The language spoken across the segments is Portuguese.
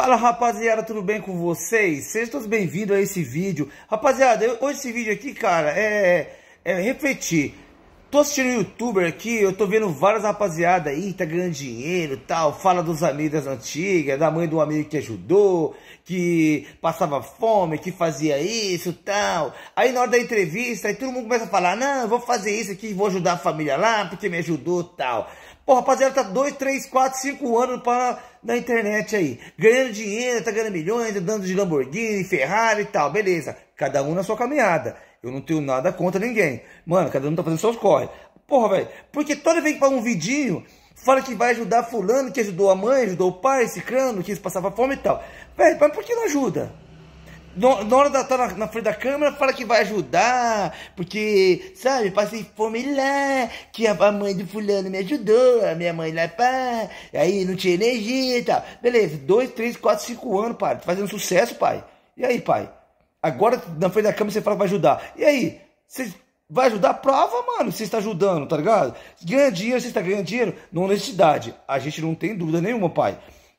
Fala rapaziada, tudo bem com vocês? Sejam todos bem-vindos a esse vídeo. Rapaziada, eu, hoje esse vídeo aqui, cara, é, é refletir. Tô assistindo um youtuber aqui, eu tô vendo várias rapaziada aí, tá ganhando dinheiro tal, fala dos amigos antigas, da mãe de um amigo que ajudou, que passava fome, que fazia isso tal. Aí na hora da entrevista, aí todo mundo começa a falar, não, vou fazer isso aqui, vou ajudar a família lá, porque me ajudou tal. Pô, rapaziada, tá dois, três, quatro, cinco anos pra, na internet aí. Ganhando dinheiro, tá ganhando milhões, andando de Lamborghini, Ferrari e tal. Beleza. Cada um na sua caminhada. Eu não tenho nada contra ninguém. Mano, cada um tá fazendo seus corre. Porra, velho. Porque toda vez que faz um vidinho, fala que vai ajudar fulano, que ajudou a mãe, ajudou o pai, esse crano, que eles passavam fome e tal. Velho, mas por que não ajuda? na hora da tá na, na, frente da câmera, fala que vai ajudar, porque, sabe, passei fome lá, que a, a mãe do fulano me ajudou, a minha mãe lá, pá, aí não tinha energia e tal. Beleza, dois, três, quatro, cinco anos, pai, tá fazendo sucesso, pai. E aí, pai? Agora na frente da câmera você fala que vai ajudar. E aí? Você vai ajudar? Prova, mano, você está ajudando, tá ligado? Ganha dinheiro, você está ganhando dinheiro? Na honestidade. A gente não tem dúvida nenhuma, pai.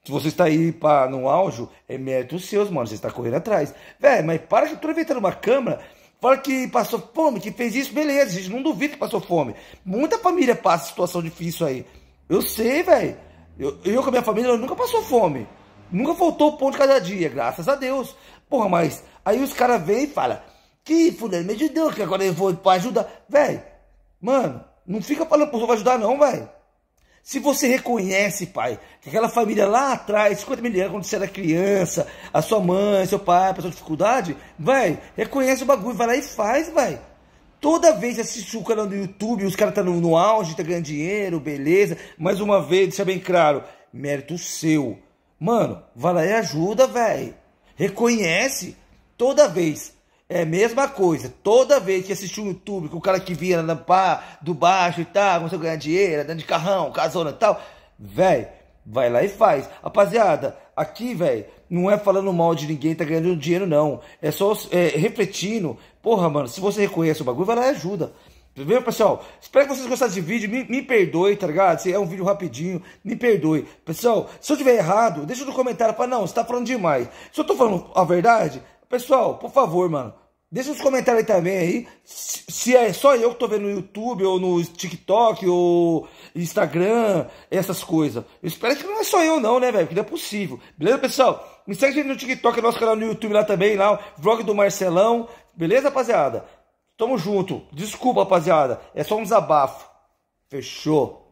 Se você está aí pá, no auge, é mérito seus, mano. Você está correndo atrás. Velho, mas para que toda uma câmera, fala que passou fome, que fez isso, beleza. Gente, não duvido que passou fome. Muita família passa situação difícil aí. Eu sei, velho. Eu, eu, com a minha família nunca passou fome. Nunca faltou o pão de cada dia, graças a Deus. Porra, mas aí os caras vêm e falam que fulano me ajudou, que agora eu vou ajudar. Velho, mano, não fica falando que pro vai ajudar não, velho. Se você reconhece, pai, que aquela família lá atrás, 50 mil anos, quando você era criança, a sua mãe, seu pai, passou dificuldade, vai, reconhece o bagulho, vai lá e faz, vai. Toda vez assiste o canal do YouTube, os caras estão tá no, no auge, tá ganhando dinheiro, beleza. Mais uma vez, deixa bem claro, mérito seu. Mano, vai lá e ajuda, velho. Reconhece toda vez. É a mesma coisa. Toda vez que assistiu um YouTube, com o cara que vira na pá, do baixo e tal, começou a ganhar dinheiro, dando de carrão, casona e tal, velho, vai lá e faz. Rapaziada, aqui, velho, não é falando mal de ninguém tá ganhando dinheiro, não. É só é, refletindo. Porra, mano, se você reconhece o bagulho, vai lá e ajuda. Viu, pessoal? Espero que vocês gostaram desse vídeo. Me, me perdoe, tá ligado? Se é um vídeo rapidinho, me perdoe. Pessoal, se eu tiver errado, deixa no comentário. Pra... não, você tá falando demais. Se eu tô falando a verdade, pessoal, por favor, mano Deixa nos comentários aí também aí se é só eu que tô vendo no YouTube ou no TikTok ou Instagram, essas coisas. Eu espero que não é só eu não, né, velho? Que não é possível. Beleza, pessoal? Me segue no TikTok, é nosso canal no YouTube lá também, lá, vlog do Marcelão. Beleza, rapaziada? Tamo junto. Desculpa, rapaziada. É só um desabafo. Fechou.